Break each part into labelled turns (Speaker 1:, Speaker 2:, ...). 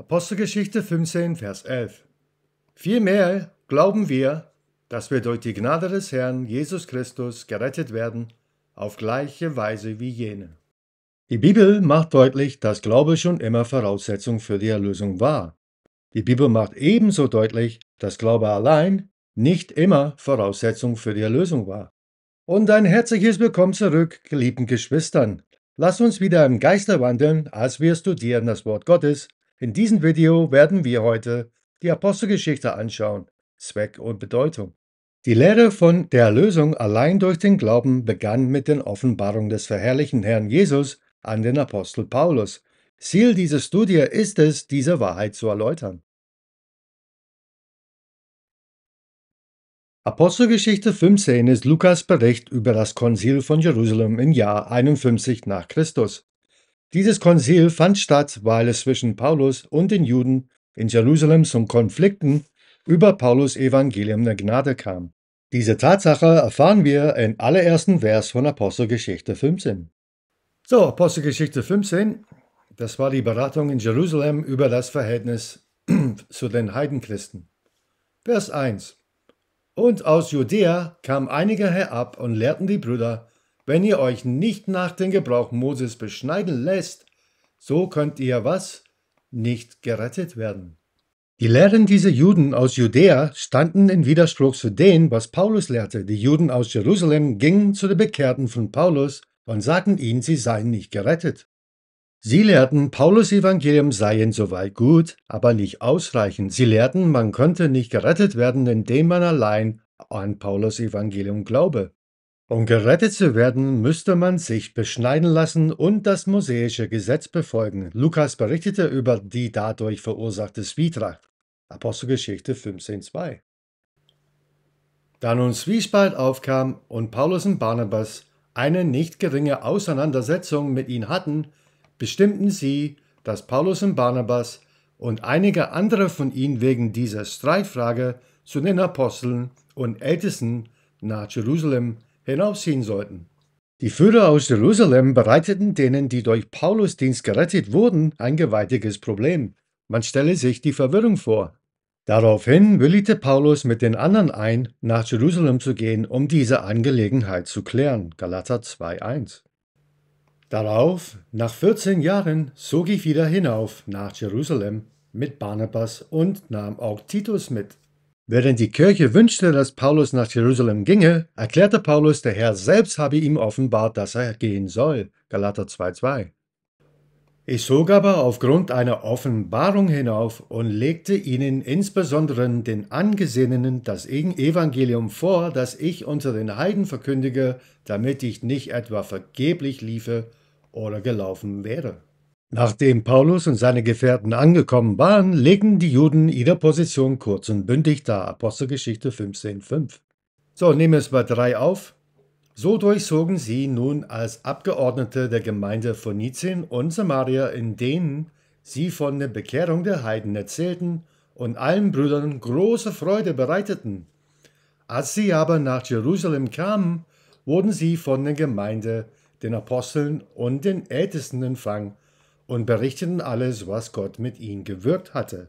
Speaker 1: Apostelgeschichte
Speaker 2: 15, Vers 11. Vielmehr glauben wir, dass wir durch die Gnade des Herrn Jesus Christus gerettet werden, auf gleiche Weise wie jene. Die Bibel macht deutlich, dass Glaube schon immer Voraussetzung für die Erlösung war. Die Bibel macht ebenso deutlich, dass Glaube allein nicht immer Voraussetzung für die Erlösung war. Und ein herzliches Willkommen zurück, geliebten Geschwistern. Lass uns wieder im Geiste wandeln, als wir studieren das Wort Gottes in diesem Video werden wir heute die Apostelgeschichte anschauen, Zweck und Bedeutung. Die Lehre von der Erlösung allein durch den Glauben begann mit den Offenbarungen des verherrlichen Herrn Jesus an den Apostel Paulus. Ziel dieser Studie ist es, diese Wahrheit zu erläutern.
Speaker 1: Apostelgeschichte
Speaker 2: 15 ist Lukas Bericht über das Konzil von Jerusalem im Jahr 51 nach Christus. Dieses Konzil fand statt, weil es zwischen Paulus und den Juden in Jerusalem zum Konflikten über Paulus Evangelium der Gnade kam. Diese Tatsache erfahren wir in allerersten Vers von Apostelgeschichte 15. So, Apostelgeschichte 15, das war die Beratung in Jerusalem über das Verhältnis zu den Heidenchristen. Vers 1. Und aus Judäa kamen einige herab und lehrten die Brüder, wenn ihr euch nicht nach dem Gebrauch Moses beschneiden lässt, so könnt ihr was? Nicht gerettet werden. Die Lehren dieser Juden aus Judäa standen in Widerspruch zu dem, was Paulus lehrte. Die Juden aus Jerusalem gingen zu den Bekehrten von Paulus und sagten ihnen, sie seien nicht gerettet. Sie lehrten, Paulus Evangelium sei insoweit gut, aber nicht ausreichend. Sie lehrten, man könnte nicht gerettet werden, indem man allein an Paulus Evangelium glaube. Um gerettet zu werden, müsste man sich beschneiden lassen und das mosaische Gesetz befolgen. Lukas berichtete über die dadurch verursachte Zwietracht. Apostelgeschichte 15,2. Da nun Zwiespalt aufkam und Paulus und Barnabas eine nicht geringe Auseinandersetzung mit ihnen hatten, bestimmten sie, dass Paulus und Barnabas und einige andere von ihnen wegen dieser Streitfrage zu den Aposteln und Ältesten nach Jerusalem hinaufziehen sollten. Die Führer aus Jerusalem bereiteten denen, die durch Paulus Dienst gerettet wurden, ein gewaltiges Problem. Man stelle sich die Verwirrung vor. Daraufhin willigte Paulus mit den anderen ein, nach Jerusalem zu gehen, um diese Angelegenheit zu klären. Galater 2,1. Darauf, nach 14 Jahren, zog ich wieder hinauf nach Jerusalem mit Barnabas und nahm auch Titus mit, Während die Kirche wünschte, dass Paulus nach Jerusalem ginge, erklärte Paulus, der Herr selbst habe ihm offenbart, dass er gehen soll. Galater 2,2. Ich zog aber aufgrund einer Offenbarung hinauf und legte ihnen insbesondere den Angesehenen das Evangelium vor, das ich unter den Heiden verkündige, damit ich nicht etwa vergeblich liefe oder gelaufen wäre. Nachdem Paulus und seine Gefährten angekommen waren, legten die Juden ihre Position kurz und bündig dar. Apostelgeschichte 15,5. So, nehmen wir es bei 3 auf. So durchzogen sie nun als Abgeordnete der Gemeinde Phönizien und Samaria, in denen sie von der Bekehrung der Heiden erzählten und allen Brüdern große Freude bereiteten. Als sie aber nach Jerusalem kamen, wurden sie von der Gemeinde, den Aposteln und den Ältesten empfangen und berichteten alles, was Gott mit ihnen gewirkt hatte.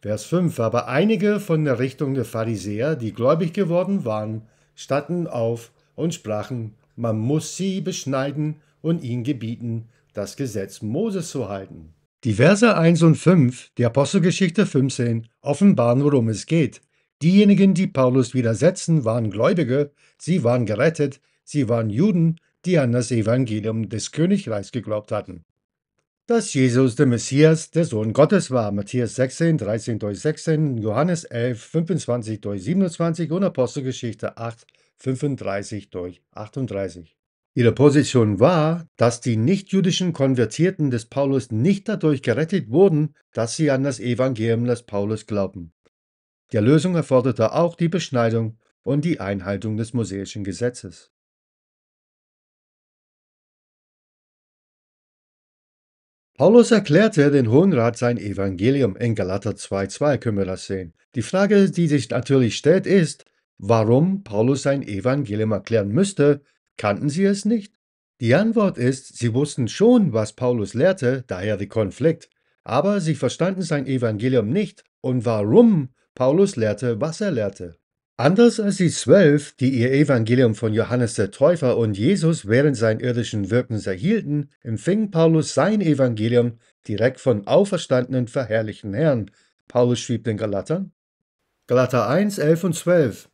Speaker 2: Vers 5. Aber einige von der Richtung der Pharisäer, die gläubig geworden waren, standen auf und sprachen, man muss sie beschneiden und ihnen gebieten, das Gesetz Moses zu halten. Die Verse 1 und 5 der Apostelgeschichte 15 offenbaren, worum es geht. Diejenigen, die Paulus widersetzen, waren Gläubige, sie waren gerettet, sie waren Juden, die an das Evangelium des Königreichs geglaubt hatten dass Jesus der Messias, der Sohn Gottes war. Matthäus 16, 13 durch 16, Johannes 11, 25 durch 27 und Apostelgeschichte 8, 35 durch 38. Ihre Position war, dass die nichtjüdischen Konvertierten des Paulus nicht dadurch gerettet wurden, dass sie an das Evangelium des Paulus glaubten. Die Erlösung erforderte auch die Beschneidung und die
Speaker 1: Einhaltung des mosaischen Gesetzes.
Speaker 2: Paulus erklärte den Hohen Rat sein Evangelium. In Galater 2,2 können wir das sehen. Die Frage, die sich natürlich stellt, ist, warum Paulus sein Evangelium erklären müsste, kannten sie es nicht? Die Antwort ist, sie wussten schon, was Paulus lehrte, daher der Konflikt. Aber sie verstanden sein Evangelium nicht und warum Paulus lehrte, was er lehrte. Anders als die Zwölf, die ihr Evangelium von Johannes der Täufer und Jesus während seines irdischen Wirkens erhielten, empfing Paulus sein Evangelium direkt von auferstandenen verherrlichten Herrn. Paulus schrieb den Galatern. Galater 1, 11 und 12.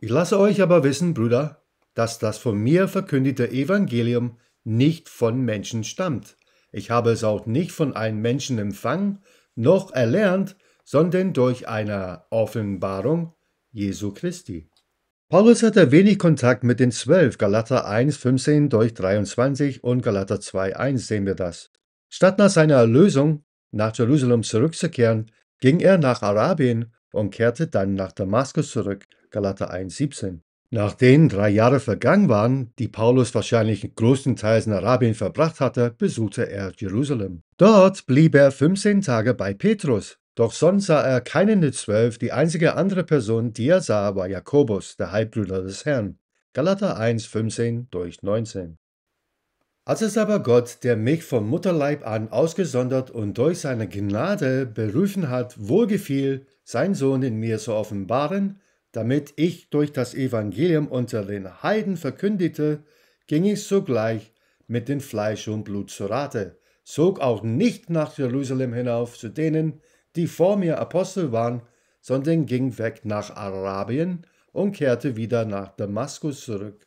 Speaker 2: Ich lasse euch aber wissen, Brüder, dass das von mir verkündete Evangelium nicht von Menschen stammt. Ich habe es auch nicht von einem Menschen empfangen, noch erlernt, sondern durch eine Offenbarung Jesu Christi. Paulus hatte wenig Kontakt mit den Zwölf, Galater 1, 15 durch 23 und Galater 2, 1 sehen wir das. Statt nach seiner Erlösung nach Jerusalem zurückzukehren, ging er nach Arabien und kehrte dann nach Damaskus zurück, Galater 1, 17. Nachdem drei Jahre vergangen waren, die Paulus wahrscheinlich größtenteils in Arabien verbracht hatte, besuchte er Jerusalem. Dort blieb er 15 Tage bei Petrus, doch sonst sah er keinen der zwölf, die einzige andere Person, die er sah, war Jakobus, der Halbbruder des Herrn. Galater 1, 15 durch 19. Als es aber Gott, der mich vom Mutterleib an ausgesondert und durch seine Gnade berufen hat, wohlgefiel, seinen Sohn in mir zu offenbaren, damit ich durch das Evangelium unter den Heiden verkündigte, ging ich sogleich mit dem Fleisch und Blut zu Rate, zog auch nicht nach Jerusalem hinauf zu denen, die vor mir Apostel waren, sondern ging weg nach Arabien und kehrte wieder nach Damaskus zurück.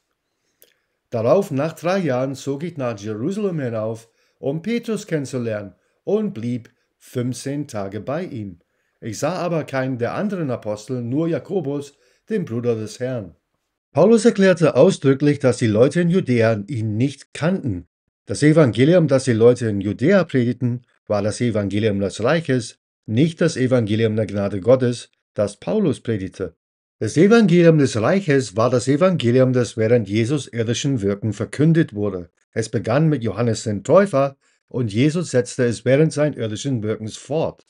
Speaker 2: Darauf, nach drei Jahren, zog ich nach Jerusalem hinauf, um Petrus kennenzulernen, und blieb 15 Tage bei ihm. Ich sah aber keinen der anderen Apostel, nur Jakobus, den Bruder des Herrn. Paulus erklärte ausdrücklich, dass die Leute in Judäa ihn nicht kannten. Das Evangelium, das die Leute in Judäa predigten, war das Evangelium des Reiches, nicht das Evangelium der Gnade Gottes, das Paulus predigte. Das Evangelium des Reiches war das Evangelium, das während Jesus irdischen Wirken verkündet wurde. Es begann mit Johannes den Täufer und Jesus setzte es während seines irdischen Wirkens fort.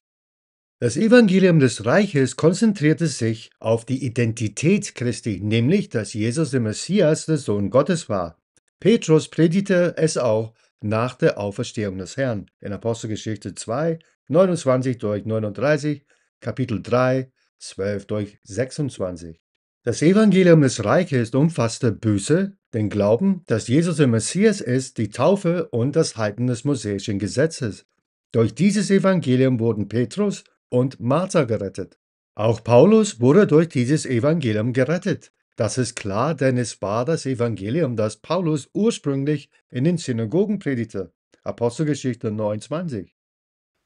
Speaker 2: Das Evangelium des Reiches konzentrierte sich auf die Identität Christi, nämlich dass Jesus der Messias, der Sohn Gottes war. Petrus predigte es auch nach der Auferstehung des Herrn in Apostelgeschichte 2, 29 durch 39, Kapitel 3, 12 durch 26. Das Evangelium des Reiches umfasste Buße, den Glauben, dass Jesus der Messias ist, die Taufe und das Halten des mosaischen Gesetzes. Durch dieses Evangelium wurden Petrus und Martha gerettet. Auch Paulus wurde durch dieses Evangelium gerettet. Das ist klar, denn es war das Evangelium, das Paulus ursprünglich in den Synagogen predigte. Apostelgeschichte 29.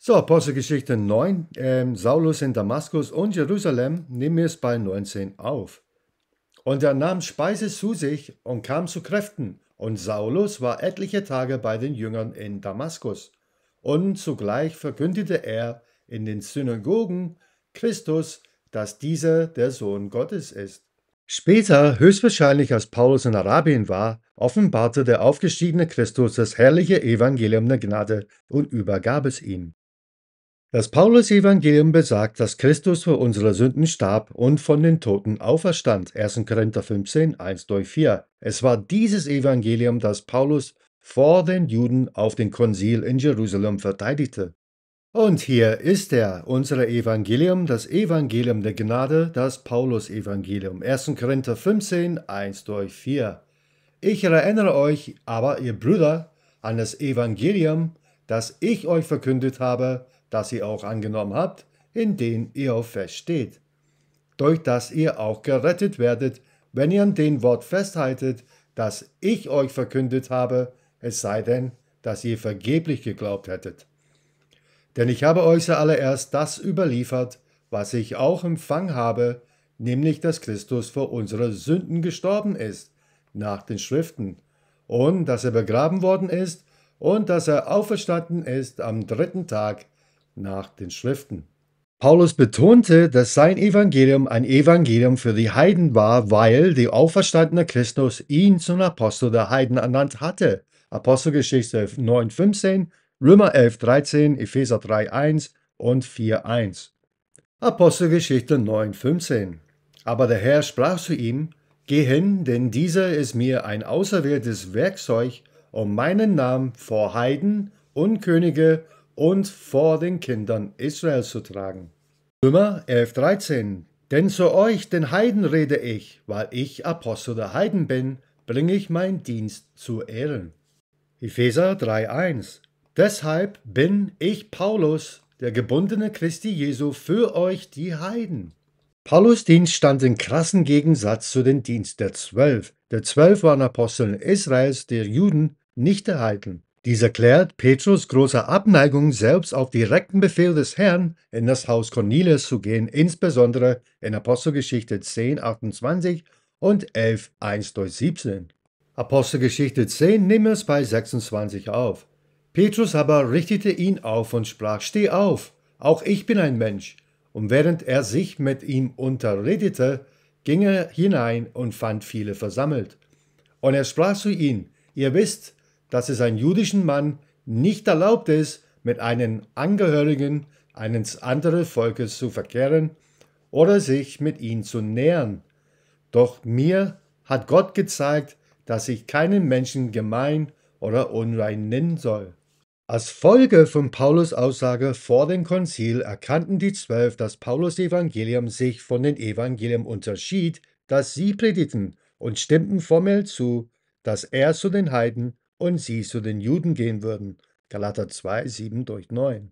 Speaker 2: So, Apostelgeschichte 9, ähm, Saulus in Damaskus und Jerusalem, nehmen wir es bei 19 auf. Und er nahm Speise zu sich und kam zu Kräften, und Saulus war etliche Tage bei den Jüngern in Damaskus. Und zugleich verkündete er in den Synagogen Christus, dass dieser der Sohn Gottes ist. Später, höchstwahrscheinlich als Paulus in Arabien war, offenbarte der aufgestiegene Christus das herrliche Evangelium der Gnade und übergab es ihm. Das Paulus-Evangelium besagt, dass Christus für unsere Sünden starb und von den Toten auferstand. 1. Korinther 15, 1 durch 4. Es war dieses Evangelium, das Paulus vor den Juden auf den Konzil in Jerusalem verteidigte. Und hier ist er, unser Evangelium, das Evangelium der Gnade, das Paulus-Evangelium. 1. Korinther 15, 1 durch 4. Ich erinnere euch aber, ihr Brüder, an das Evangelium, das ich euch verkündet habe, das ihr auch angenommen habt, in den ihr feststeht, durch das ihr auch gerettet werdet, wenn ihr an dem Wort festhaltet, das ich euch verkündet habe, es sei denn, dass ihr vergeblich geglaubt hättet. Denn ich habe euch zuallererst das überliefert, was ich auch empfangen habe, nämlich dass Christus für unsere Sünden gestorben ist, nach den Schriften, und dass er begraben worden ist und dass er auferstanden ist am dritten Tag nach den Schriften. Paulus betonte, dass sein Evangelium ein Evangelium für die Heiden war, weil der auferstandene Christus ihn zum Apostel der Heiden ernannt hatte. Apostelgeschichte 9,15, Römer 11,13, Epheser 3,1 und 4,1. Apostelgeschichte 9,15. Aber der Herr sprach zu ihm: Geh hin, denn dieser ist mir ein auserwähltes Werkzeug, um meinen Namen vor Heiden und Könige und vor den Kindern Israels zu tragen. Römer 11,13 Denn zu euch, den Heiden, rede ich, weil ich Apostel der Heiden bin, bringe ich meinen Dienst zu Ehren. Epheser 3,1 Deshalb bin ich Paulus, der gebundene Christi Jesu, für euch die Heiden. Paulus Dienst stand in krassen Gegensatz zu dem Dienst der Zwölf. Der Zwölf waren Aposteln Israels, der Juden, nicht der Heiden. Dies erklärt Petrus große Abneigung, selbst auf direkten Befehl des Herrn in das Haus Cornelius zu gehen, insbesondere in Apostelgeschichte 10, 28 und 11, 1 durch 17. Apostelgeschichte 10 nimmt es bei 26 auf. Petrus aber richtete ihn auf und sprach, Steh auf, auch ich bin ein Mensch. Und während er sich mit ihm unterredete, ging er hinein und fand viele versammelt. Und er sprach zu ihnen, Ihr wisst, dass es einem jüdischen Mann nicht erlaubt ist, mit einem Angehörigen eines anderen Volkes zu verkehren oder sich mit ihm zu nähern. Doch mir hat Gott gezeigt, dass ich keinen Menschen gemein oder unrein nennen soll. Als Folge von Paulus Aussage vor dem Konzil erkannten die Zwölf, dass Paulus Evangelium sich von den Evangelium unterschied, das sie predigten und stimmten formell zu, dass er zu den Heiden und sie zu den Juden gehen würden. Galater 2, 7 durch 9.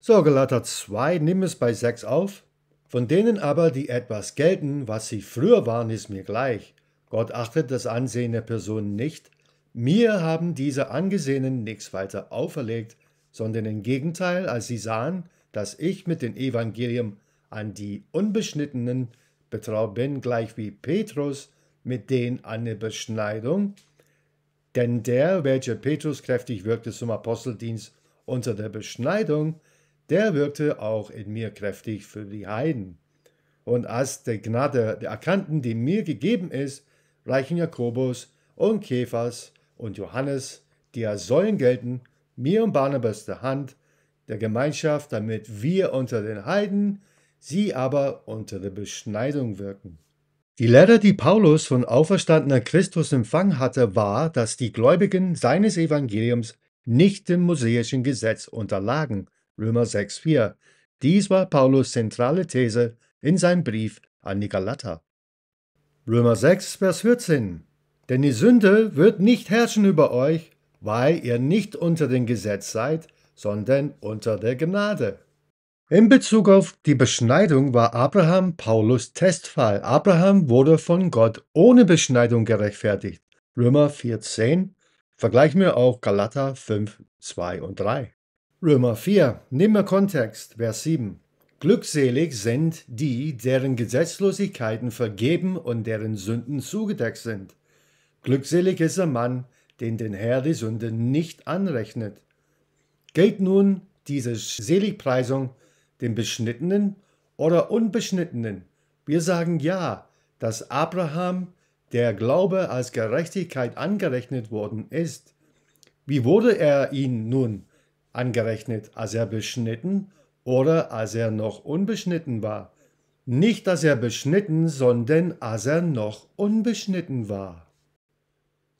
Speaker 2: So, Galater 2, nimm es bei 6 auf. Von denen aber, die etwas gelten, was sie früher waren, ist mir gleich. Gott achtet das Ansehen der Personen nicht. Mir haben diese Angesehenen nichts weiter auferlegt, sondern im Gegenteil, als sie sahen, dass ich mit dem Evangelium an die Unbeschnittenen betraut bin, gleich wie Petrus mit denen an der Beschneidung, denn der, welcher Petrus kräftig wirkte zum Aposteldienst unter der Beschneidung, der wirkte auch in mir kräftig für die Heiden. Und als der Gnade der Erkannten, die mir gegeben ist, reichen Jakobus und Kephas und Johannes, die ja sollen gelten, mir und Barnabas der Hand, der Gemeinschaft, damit wir unter den Heiden, sie aber unter der Beschneidung wirken. Die Lehre, die Paulus von auferstandener Christus empfangen hatte, war, dass die Gläubigen seines Evangeliums nicht dem mosaischen Gesetz unterlagen. Römer 6,4. Dies war Paulus zentrale These in seinem Brief an die Galater. Römer 6, Vers 14. Denn die Sünde wird nicht herrschen über euch, weil ihr nicht unter dem Gesetz seid, sondern unter der Gnade. In Bezug auf die Beschneidung war Abraham Paulus Testfall. Abraham wurde von Gott ohne Beschneidung gerechtfertigt. Römer 4,10. Vergleichen wir auch Galater 5, 2 und 3. Römer 4. Nehmen wir Kontext, Vers 7. Glückselig sind die, deren Gesetzlosigkeiten vergeben und deren Sünden zugedeckt sind. Glückselig ist der Mann, den den Herr die Sünde nicht anrechnet. Gilt nun diese Seligpreisung den beschnittenen oder unbeschnittenen? Wir sagen ja, dass Abraham der Glaube als Gerechtigkeit angerechnet worden ist. Wie wurde er ihn nun angerechnet, als er beschnitten oder als er noch unbeschnitten war? Nicht, dass er beschnitten, sondern als er noch unbeschnitten war.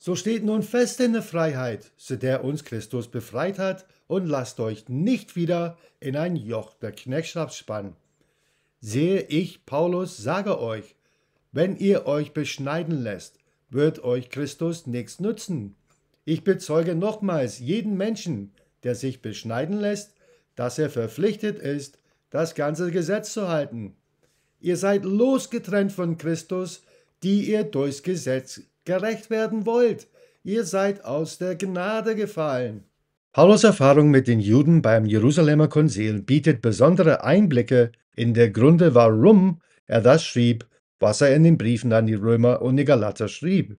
Speaker 2: So steht nun fest in der Freiheit, zu der uns Christus befreit hat, und lasst euch nicht wieder in ein Joch der Knechtschaft spannen. Sehe ich, Paulus, sage euch, wenn ihr euch beschneiden lässt, wird euch Christus nichts nützen. Ich bezeuge nochmals jeden Menschen, der sich beschneiden lässt, dass er verpflichtet ist, das ganze Gesetz zu halten. Ihr seid losgetrennt von Christus, die ihr durchs Gesetz gerecht werden wollt. Ihr seid aus der Gnade gefallen. Paulus Erfahrung mit den Juden beim Jerusalemer Konzil bietet besondere Einblicke in der Gründe, warum er das schrieb, was er in den Briefen an die Römer und
Speaker 1: die Galater schrieb.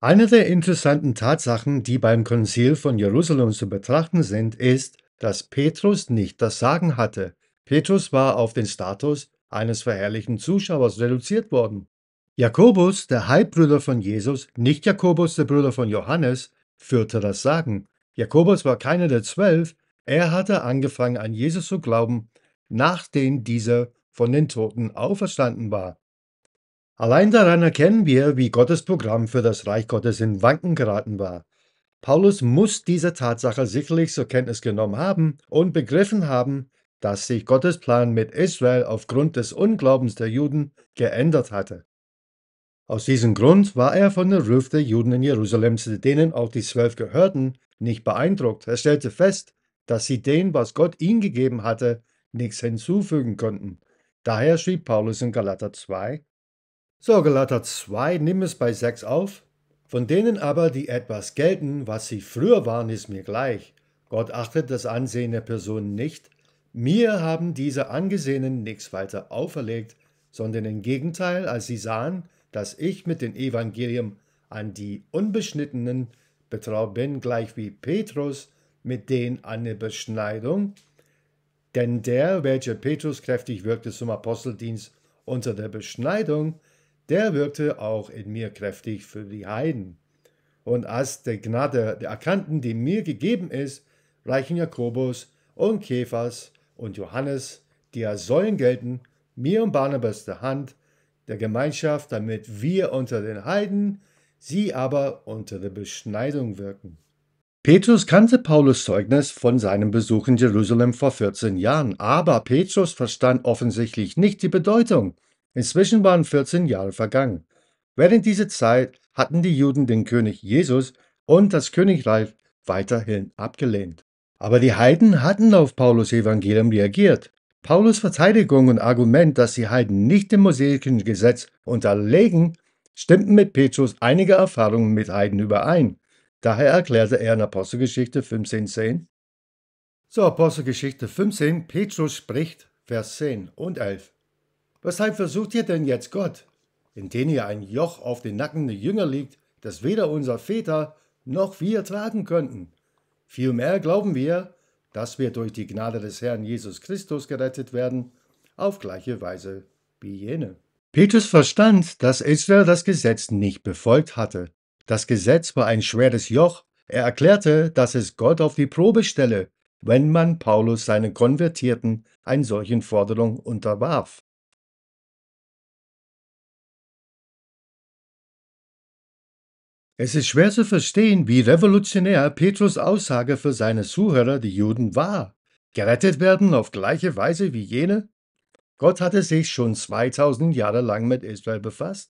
Speaker 2: Eine der interessanten Tatsachen, die beim Konzil von Jerusalem zu betrachten sind, ist, dass Petrus nicht das Sagen hatte. Petrus war auf den Status eines verherrlichen Zuschauers reduziert worden. Jakobus, der Halbbruder von Jesus, nicht Jakobus, der Bruder von Johannes, führte das Sagen. Jakobus war keiner der zwölf, er hatte angefangen an Jesus zu glauben, nachdem dieser von den Toten auferstanden war. Allein daran erkennen wir, wie Gottes Programm für das Reich Gottes in Wanken geraten war. Paulus muss diese Tatsache sicherlich zur Kenntnis genommen haben und begriffen haben, dass sich Gottes Plan mit Israel aufgrund des Unglaubens der Juden geändert hatte. Aus diesem Grund war er von der Ruf der Juden in Jerusalem, zu denen auch die zwölf gehörten, nicht beeindruckt. Er stellte fest, dass sie dem, was Gott ihnen gegeben hatte, nichts hinzufügen konnten. Daher schrieb Paulus in Galater 2, so Galater 2, nimm es bei 6 auf, von denen aber, die etwas gelten, was sie früher waren, ist mir gleich. Gott achtet das Ansehen der Person nicht, mir haben diese Angesehenen nichts weiter auferlegt, sondern im Gegenteil, als sie sahen, dass ich mit dem Evangelium an die Unbeschnittenen betraut bin, gleich wie Petrus mit denen an der Beschneidung, denn der, welcher Petrus kräftig wirkte zum Aposteldienst unter der Beschneidung, der wirkte auch in mir kräftig für die Heiden. Und als der Gnade der Erkannten, die mir gegeben ist, reichen Jakobus und Kephas und Johannes, die als Säulen gelten, mir und Barnabas der Hand, der Gemeinschaft, damit wir unter den Heiden, sie aber unter der Beschneidung wirken. Petrus kannte Paulus Zeugnis von seinem Besuch in Jerusalem vor 14 Jahren, aber Petrus verstand offensichtlich nicht die Bedeutung. Inzwischen waren 14 Jahre vergangen. Während dieser Zeit hatten die Juden den König Jesus und das Königreich weiterhin abgelehnt. Aber die Heiden hatten auf Paulus Evangelium reagiert. Paulus Verteidigung und Argument, dass die Heiden nicht dem mosaischen Gesetz unterlegen, stimmten mit Petrus einige Erfahrungen mit Heiden überein. Daher erklärte er in Apostelgeschichte 15,10. Zur Apostelgeschichte 15, Petrus spricht, Vers 10 und 11. Weshalb versucht ihr denn jetzt Gott, indem ihr ein Joch auf den Nacken der Jünger legt, das weder unser Väter noch wir tragen könnten? Vielmehr glauben wir, dass wir durch die Gnade des Herrn Jesus Christus gerettet werden, auf gleiche Weise wie jene. Petrus verstand, dass Israel das Gesetz nicht befolgt hatte. Das Gesetz war ein schweres Joch. Er erklärte, dass es Gott auf die Probe stelle, wenn man Paulus seinen Konvertierten einen solchen Forderung
Speaker 1: unterwarf.
Speaker 2: Es ist schwer zu verstehen, wie revolutionär Petrus Aussage für seine Zuhörer, die Juden, war. Gerettet werden auf gleiche Weise wie jene? Gott hatte sich schon 2000 Jahre lang mit Israel befasst.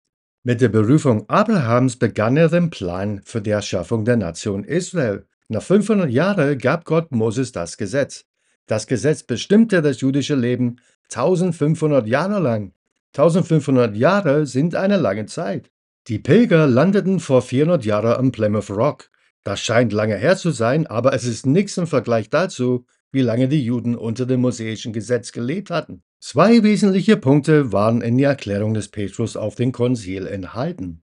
Speaker 2: Mit der Berufung Abrahams begann er den Plan für die Erschaffung der Nation Israel. Nach 500 Jahren gab Gott Moses das Gesetz. Das Gesetz bestimmte das jüdische Leben 1500 Jahre lang. 1500 Jahre sind eine lange Zeit. Die Pilger landeten vor 400 Jahren am Plymouth Rock. Das scheint lange her zu sein, aber es ist nichts im Vergleich dazu, wie lange die Juden unter dem mosaischen Gesetz gelebt hatten. Zwei wesentliche Punkte waren in der Erklärung des Petrus auf den Konzil enthalten.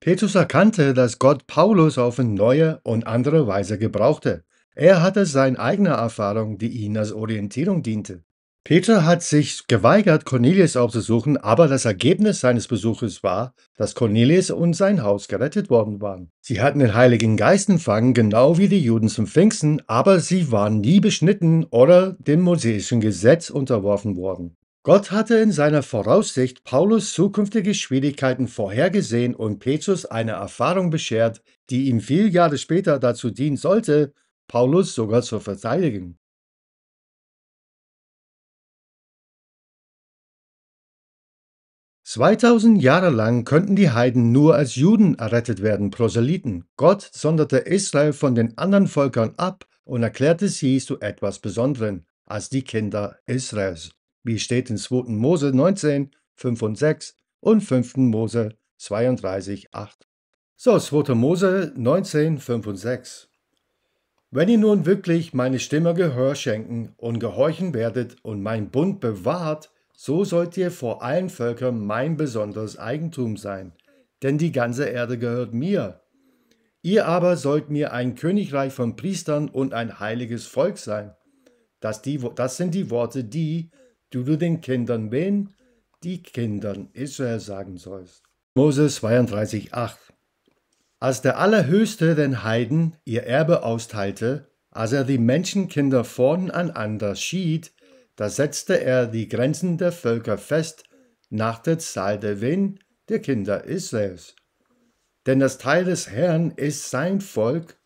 Speaker 2: Petrus erkannte, dass Gott Paulus auf eine neue und andere Weise gebrauchte. Er hatte seine eigene Erfahrung, die ihm als Orientierung diente. Peter hat sich geweigert, Cornelius aufzusuchen, aber das Ergebnis seines Besuches war, dass Cornelius und sein Haus gerettet worden waren. Sie hatten den Heiligen Geist empfangen, genau wie die Juden zum Pfingsten, aber sie waren nie beschnitten oder dem mosaischen Gesetz unterworfen worden. Gott hatte in seiner Voraussicht Paulus zukünftige Schwierigkeiten vorhergesehen und Petrus eine Erfahrung beschert, die ihm viele Jahre später dazu dienen sollte, Paulus sogar
Speaker 1: zu verteidigen.
Speaker 2: 2000 Jahre lang könnten die Heiden nur als Juden errettet werden, Proselyten. Gott sonderte Israel von den anderen Völkern ab und erklärte sie zu etwas Besonderem als die Kinder Israels, wie steht in 2. Mose 19, 5 und 6 und 5. Mose 32, 8. So, 2. Mose 19, 5 und 6. Wenn ihr nun wirklich meine Stimme Gehör schenken und gehorchen werdet und mein Bund bewahrt, so sollt ihr vor allen Völkern mein besonderes Eigentum sein, denn die ganze Erde gehört mir. Ihr aber sollt mir ein Königreich von Priestern und ein heiliges Volk sein. Das, die, das sind die Worte, die du den Kindern wen? Die Kindern Israel sagen sollst. Mose 32,8 Als der Allerhöchste den Heiden ihr Erbe austeilte, als er die Menschenkinder vorn aneinander schied, da setzte er die Grenzen der Völker fest nach der Zahl der Wen, der Kinder Israels. Denn das Teil des Herrn ist sein Volk,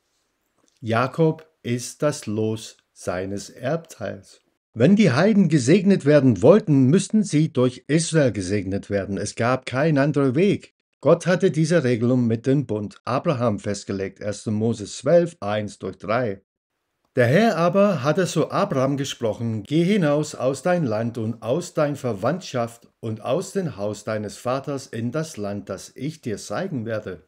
Speaker 2: Jakob ist das Los seines Erbteils. Wenn die Heiden gesegnet werden wollten, müssten sie durch Israel gesegnet werden. Es gab keinen anderen Weg. Gott hatte diese Regelung mit dem Bund Abraham festgelegt, 1. Mose 12, 1 durch 3. Der Herr aber hatte zu Abraham gesprochen, geh hinaus aus dein Land und aus dein Verwandtschaft und aus dem Haus deines Vaters in das Land, das ich dir zeigen werde.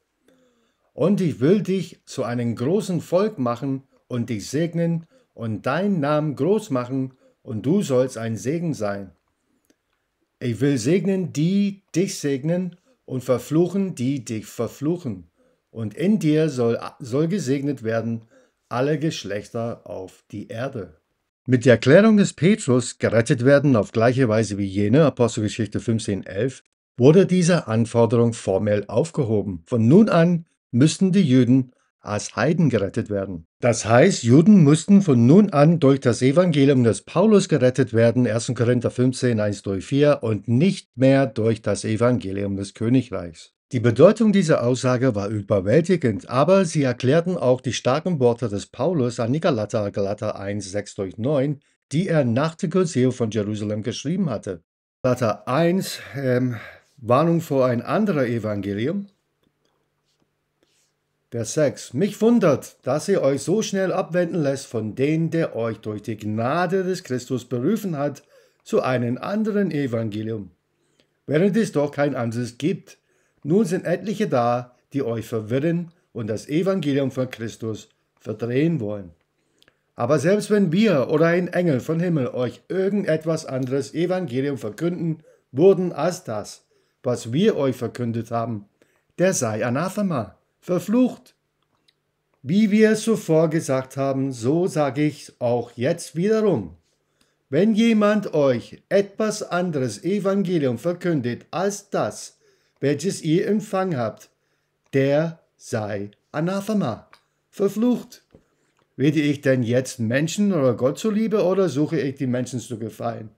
Speaker 2: Und ich will dich zu einem großen Volk machen und dich segnen und deinen Namen groß machen, und du sollst ein Segen sein. Ich will segnen, die dich segnen, und verfluchen, die dich verfluchen. Und in dir soll, soll gesegnet werden, alle Geschlechter auf die Erde. Mit der Erklärung des Petrus, gerettet werden auf gleiche Weise wie jene, Apostelgeschichte 15,11, wurde diese Anforderung formell aufgehoben. Von nun an müssten die Juden als Heiden gerettet werden. Das heißt, Juden mussten von nun an durch das Evangelium des Paulus gerettet werden, 1. Korinther 15, 1 durch 4, und nicht mehr durch das Evangelium des Königreichs. Die Bedeutung dieser Aussage war überwältigend, aber sie erklärten auch die starken Worte des Paulus an Nikolata Galater, 1, 6-9, die er nach dem Kursier von Jerusalem geschrieben hatte. Galater 1, ähm, Warnung vor ein anderer Evangelium. Vers 6. Mich wundert, dass ihr euch so schnell abwenden lässt von dem, der euch durch die Gnade des Christus berufen hat, zu einem anderen Evangelium, während es doch kein anderes gibt nun sind etliche da, die euch verwirren und das Evangelium von Christus verdrehen wollen. Aber selbst wenn wir oder ein Engel von Himmel euch irgendetwas anderes Evangelium verkünden wurden als das, was wir euch verkündet haben, der sei anathema, verflucht. Wie wir es zuvor gesagt haben, so sage ich auch jetzt wiederum. Wenn jemand euch etwas anderes Evangelium verkündet als das, welches ihr empfang habt, der sei Anathema, verflucht. Rede ich denn jetzt Menschen oder Gott zuliebe oder suche ich die Menschen zu gefallen?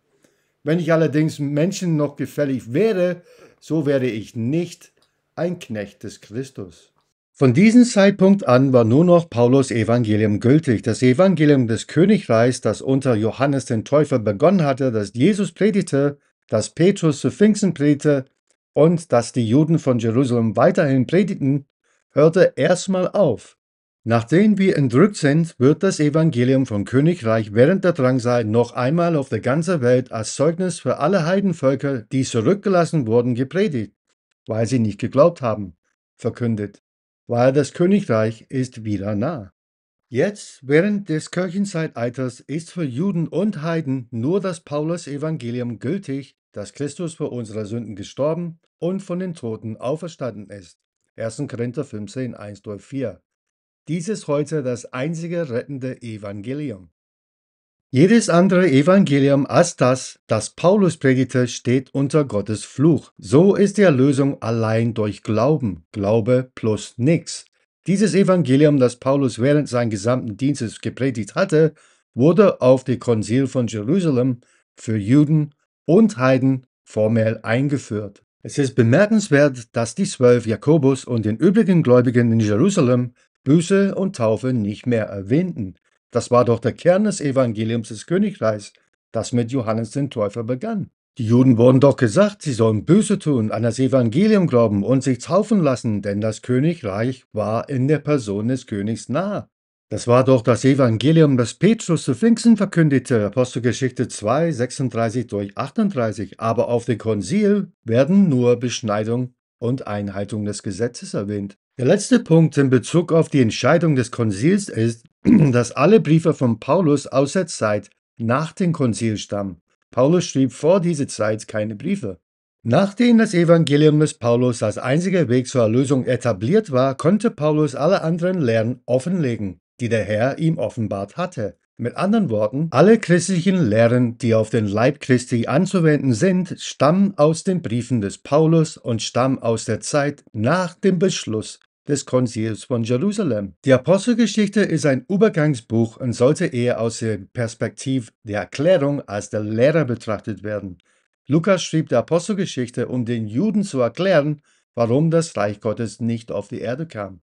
Speaker 2: Wenn ich allerdings Menschen noch gefällig wäre, so wäre ich nicht ein Knecht des Christus. Von diesem Zeitpunkt an war nur noch Paulus Evangelium gültig, das Evangelium des Königreichs, das unter Johannes den Täufer begonnen hatte, das Jesus predigte, das Petrus zu Pfingsten predigte, und dass die Juden von Jerusalem weiterhin predigten, hörte erstmal auf. Nachdem wir entrückt sind, wird das Evangelium vom Königreich während der Drangsal noch einmal auf der ganzen Welt als Zeugnis für alle Heidenvölker, die zurückgelassen wurden, gepredigt, weil sie nicht geglaubt haben, verkündet, weil das Königreich ist wieder nah. Jetzt, während des Kirchenzeitalters, ist für Juden und Heiden nur das Paulus-Evangelium gültig, dass Christus für unsere Sünden gestorben, und von den Toten auferstanden ist. 1. Korinther 15, 1 durch 4. Dies ist heute das einzige rettende Evangelium. Jedes andere Evangelium als das, das Paulus predigte, steht unter Gottes Fluch. So ist die Erlösung allein durch Glauben. Glaube plus nichts. Dieses Evangelium, das Paulus während seines gesamten Dienstes gepredigt hatte, wurde auf die Konzil von Jerusalem für Juden und Heiden formell eingeführt. Es ist bemerkenswert, dass die zwölf Jakobus und den übrigen Gläubigen in Jerusalem Büße und Taufe nicht mehr erwähnten. Das war doch der Kern des Evangeliums des Königreichs, das mit Johannes den Täufer begann. Die Juden wurden doch gesagt, sie sollen Büße tun, an das Evangelium glauben und sich taufen lassen, denn das Königreich war in der Person des Königs nah. Das war doch das Evangelium, das Petrus zu Pfingsten verkündigte, Apostelgeschichte 2, 36 durch 38. Aber auf dem Konzil werden nur Beschneidung und Einhaltung des Gesetzes erwähnt. Der letzte Punkt in Bezug auf die Entscheidung des Konzils ist, dass alle Briefe von Paulus aus der Zeit nach dem Konzil stammen. Paulus schrieb vor dieser Zeit keine Briefe. Nachdem das Evangelium des Paulus als einziger Weg zur Erlösung etabliert war, konnte Paulus alle anderen Lehren offenlegen die der Herr ihm offenbart hatte. Mit anderen Worten, alle christlichen Lehren, die auf den Leib Christi anzuwenden sind, stammen aus den Briefen des Paulus und stammen aus der Zeit nach dem Beschluss des Konzils von Jerusalem. Die Apostelgeschichte ist ein Übergangsbuch und sollte eher aus der Perspektive der Erklärung als der Lehre betrachtet werden. Lukas schrieb die Apostelgeschichte, um den Juden zu erklären, warum das Reich Gottes nicht auf die
Speaker 1: Erde kam.